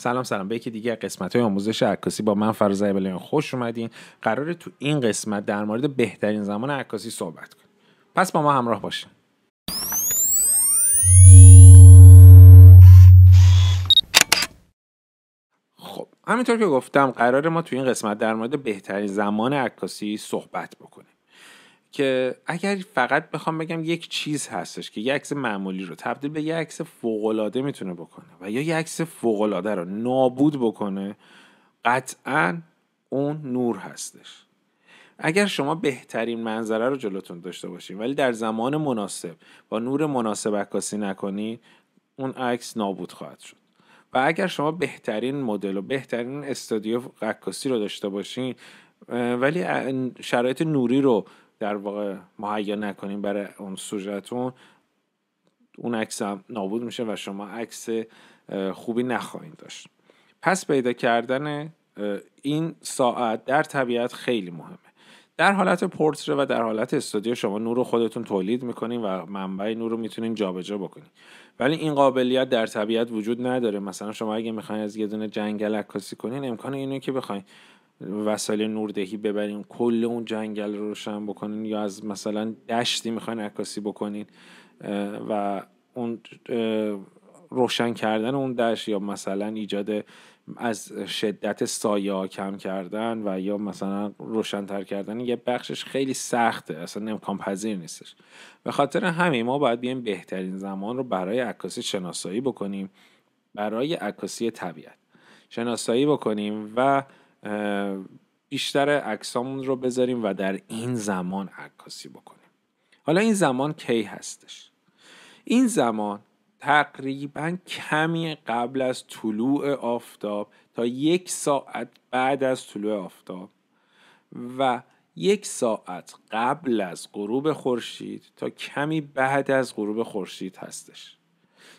سلام سلام به یکی دیگه قسمت های آموزش عکاسی با من فرزه بلیان خوش اومدین قراره تو این قسمت در مورد بهترین زمان عکاسی صحبت کنیم پس با ما همراه باشین خب همینطور که گفتم قرار ما تو این قسمت در مورد بهترین زمان عکاسی صحبت بکنیم که اگر فقط بخوام بگم یک چیز هستش که یک عکس معمولی رو تبدیل به یک عکس فوقالعاده میتونه بکنه و یا یک عکس فوقالعاده رو نابود بکنه قطعا اون نور هستش اگر شما بهترین منظره رو جلوتون داشته باشین ولی در زمان مناسب با نور مناسب عکاسی نکنی اون عکس نابود خواهد شد و اگر شما بهترین مدل و بهترین استودیو عکاسی رو داشته باشین ولی شرایط نوری رو در واقع مهیا نکنیم برای اون سوژتون اون عکس هم نابود میشه و شما عکس خوبی نخواهید داشت پس پیدا کردن این ساعت در طبیعت خیلی مهمه در حالت پورتره و در حالت استودیو شما نور رو خودتون تولید میکنین و منبع نور رو میتونین جابجا بکنین ولی این قابلیت در طبیعت وجود نداره مثلا شما اگه میخواین از یه دونه جنگل عکاسی کنین امکان اینو که بخواین وسایل نوردهی ببرین کل اون جنگل رو روشن بکنین یا از مثلا دشتی میخواین عکاسی بکنین و اون روشن کردن اون دشت یا مثلا ایجاد از شدت سایه کم کردن و یا مثلا روشنتر کردن یه بخشش خیلی سخته اصلا امکان پذیر نیستش به خاطر همین ما باید بیایم بهترین زمان رو برای عکاسی شناسایی بکنیم برای عکاسی طبیعت شناسایی بکنیم و بیشتر عکسامون رو بذاریم و در این زمان عکاسی بکنیم حالا این زمان کی هستش این زمان تقریبا کمی قبل از طلوع آفتاب تا یک ساعت بعد از طلوع آفتاب و یک ساعت قبل از غروب خورشید تا کمی بعد از غروب خورشید هستش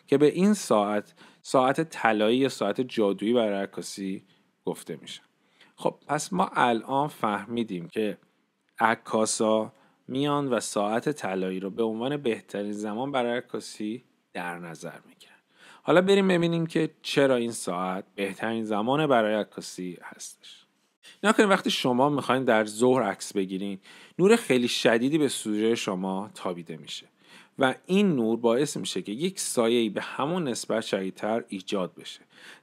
که به این ساعت ساعت طلایی یا ساعت جادویی برای عکاسی گفته میشه خب پس ما الان فهمیدیم که عکاسا میان و ساعت طلایی رو به عنوان بهترین زمان برای عکاسی در نظر میگیرن حالا بریم ببینیم که چرا این ساعت بهترین زمان برای عکاسی هستش نکنید وقتی شما میخواین در ظهر عکس بگیرین نور خیلی شدیدی به سوژه شما تابیده میشه و این نور باعث میشه که یک سایه به همون نسبت شدیدتر ایجاد بشه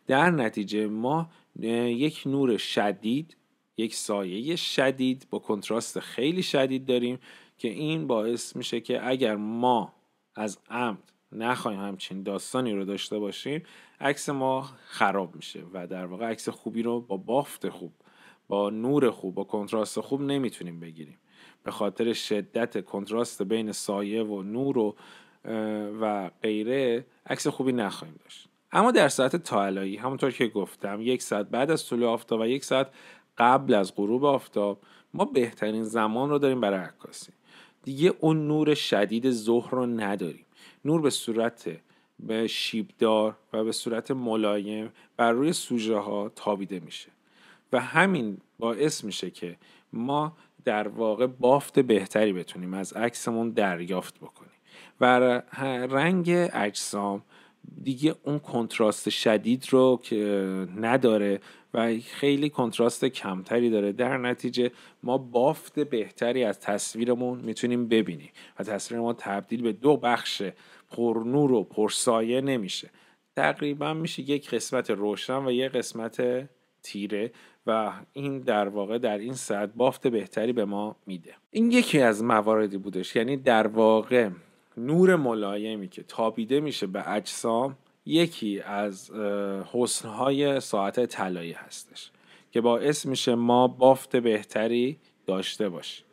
در نتیجه ما یک نور شدید یک سایه شدید با کنتراست خیلی شدید داریم که این باعث میشه که اگر ما از عمد نخواهیم همچین داستانی رو داشته باشیم عکس ما خراب میشه و در واقع عکس خوبی رو با بافت خوب با نور خوب با کنتراست خوب نمیتونیم بگیریم به خاطر شدت کنتراست بین سایه و نور و و غیره عکس خوبی نخواهیم داشت اما در ساعت تاالایی همونطور که گفتم یک ساعت بعد از طلوع آفتاب و یک ساعت قبل از غروب آفتاب ما بهترین زمان رو داریم برای عکاسی دیگه اون نور شدید ظهر رو نداریم نور به صورت به شیبدار و به صورت ملایم بر روی سوژه ها تابیده میشه و همین باعث میشه که ما در واقع بافت بهتری بتونیم از عکسمون دریافت بکنیم و رنگ اجسام دیگه اون کنتراست شدید رو که نداره و خیلی کنتراست کمتری داره در نتیجه ما بافت بهتری از تصویرمون میتونیم ببینیم و تصویر ما تبدیل به دو بخش پرنور و پرسایه نمیشه تقریبا میشه یک قسمت روشن و یک قسمت تیره و این در واقع در این سطح بافت بهتری به ما میده این یکی از مواردی بودش یعنی در واقع نور ملایمی که تابیده میشه به اجسام یکی از حسنهای ساعت طلایی هستش که باعث میشه ما بافت بهتری داشته باشیم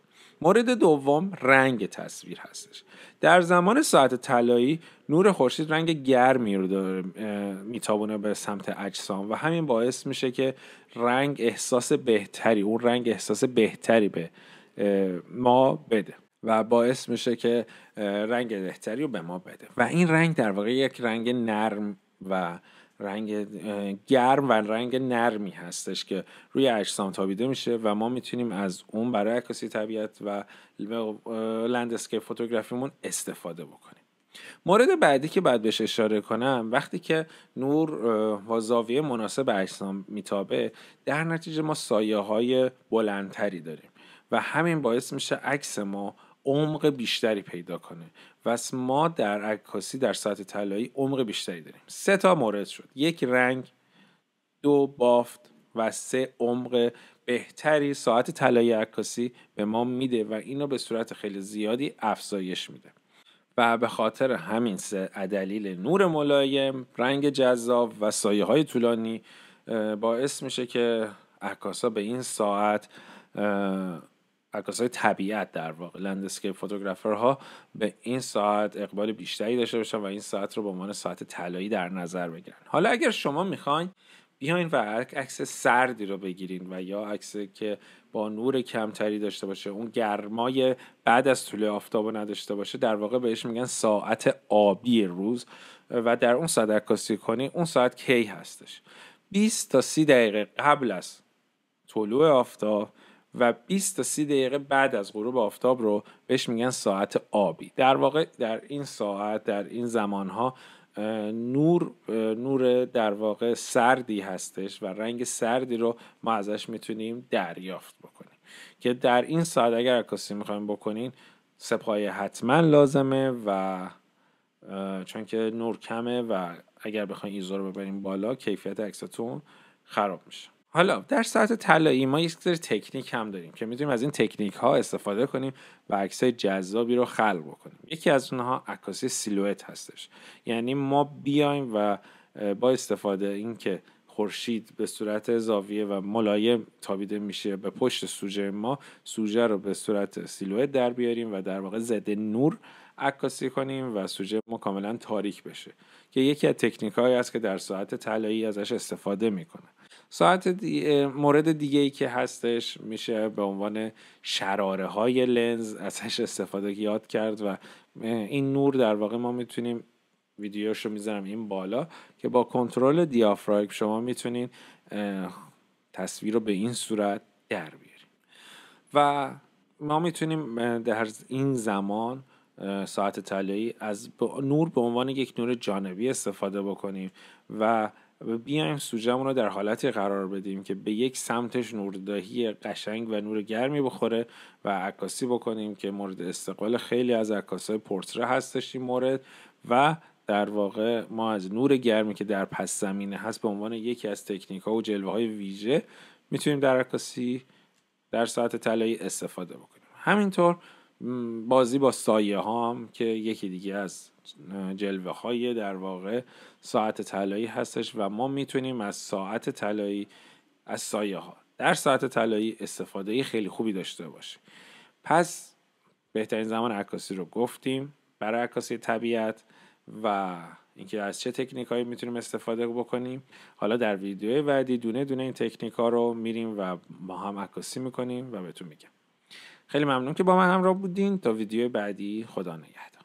مورد دوم رنگ تصویر هستش در زمان ساعت طلایی نور خورشید رنگ گرمی رو داره میتابونه به سمت اجسام و همین باعث میشه که رنگ احساس بهتری اون رنگ احساس بهتری به ما بده و باعث میشه که رنگ بهتری رو به ما بده و این رنگ در واقع یک رنگ نرم و رنگ گرم و رنگ نرمی هستش که روی اجسام تابیده میشه و ما میتونیم از اون برای عکاسی طبیعت و لندسکیپ فوتوگرافیمون استفاده بکنیم مورد بعدی که باید بهش اشاره کنم وقتی که نور با زاویه مناسب اجسام میتابه در نتیجه ما سایه های بلندتری داریم و همین باعث میشه عکس ما عمق بیشتری پیدا کنه و ما در عکاسی در ساعت طلایی عمق بیشتری داریم سه تا مورد شد یک رنگ دو بافت و سه عمق بهتری ساعت طلایی عکاسی به ما میده و اینو به صورت خیلی زیادی افزایش میده و به خاطر همین سه دلیل نور ملایم رنگ جذاب و سایه های طولانی باعث میشه که عکاسا به این ساعت عکاسای طبیعت در واقع لندسکیپ فوتوگرافرها به این ساعت اقبال بیشتری داشته باشن و این ساعت رو به عنوان ساعت طلایی در نظر بگیرن حالا اگر شما میخواین بیاین و عکس سردی رو بگیرین و یا عکس که با نور کمتری داشته باشه اون گرمای بعد از طول آفتاب نداشته باشه در واقع بهش میگن ساعت آبی روز و در اون ساعت عکاسی کنی اون ساعت کی هستش 20 تا 30 دقیقه قبل از طلوع آفتاب و 20 تا 30 دقیقه بعد از غروب آفتاب رو بهش میگن ساعت آبی در واقع در این ساعت در این زمانها نور نور در واقع سردی هستش و رنگ سردی رو ما ازش میتونیم دریافت بکنیم که در این ساعت اگر عکاسی میخوایم بکنین سپای حتما لازمه و چون که نور کمه و اگر بخواین ایزو رو ببریم بالا کیفیت عکستون خراب میشه حالا در ساعت طلایی ما یک سری تکنیک هم داریم که میتونیم از این تکنیک ها استفاده کنیم و عکس های جذابی رو خلق بکنیم یکی از اونها عکاسی سیلوئت هستش یعنی ما بیایم و با استفاده اینکه خورشید به صورت زاویه و ملایم تابیده میشه به پشت سوژه ما سوژه رو به صورت سیلوئت در بیاریم و در واقع زده نور عکاسی کنیم و سوژه ما کاملا تاریک بشه که یکی از تکنیک هایی است که در ساعت طلایی ازش استفاده میکنه ساعت مورد دیگه ای که هستش میشه به عنوان شراره های لنز ازش استفاده یاد کرد و این نور در واقع ما میتونیم ویدیوش رو میذارم این بالا که با کنترل دیافراگم شما میتونین تصویر رو به این صورت در بیاریم و ما میتونیم در این زمان ساعت طلایی از نور به عنوان یک نور جانبی استفاده بکنیم و بیایم سوجمون رو در حالتی قرار بدیم که به یک سمتش نوردهی قشنگ و نور گرمی بخوره و عکاسی بکنیم که مورد استقبال خیلی از عکاسای پورتره هستش این مورد و در واقع ما از نور گرمی که در پس زمینه هست به عنوان یکی از تکنیک ها و جلوه های ویژه میتونیم در عکاسی در ساعت طلایی استفاده بکنیم همینطور بازی با سایه ها هم که یکی دیگه از جلوه های در واقع ساعت طلایی هستش و ما میتونیم از ساعت طلایی از سایه ها در ساعت طلایی استفاده خیلی خوبی داشته باشیم پس بهترین زمان عکاسی رو گفتیم برای عکاسی طبیعت و اینکه از چه تکنیک هایی میتونیم استفاده بکنیم حالا در ویدیو بعدی دونه دونه این تکنیک ها رو میریم و ما هم عکاسی میکنیم و بهتون میگم خیلی ممنون که با من همراه بودین تا ویدیو بعدی خدا نگهدار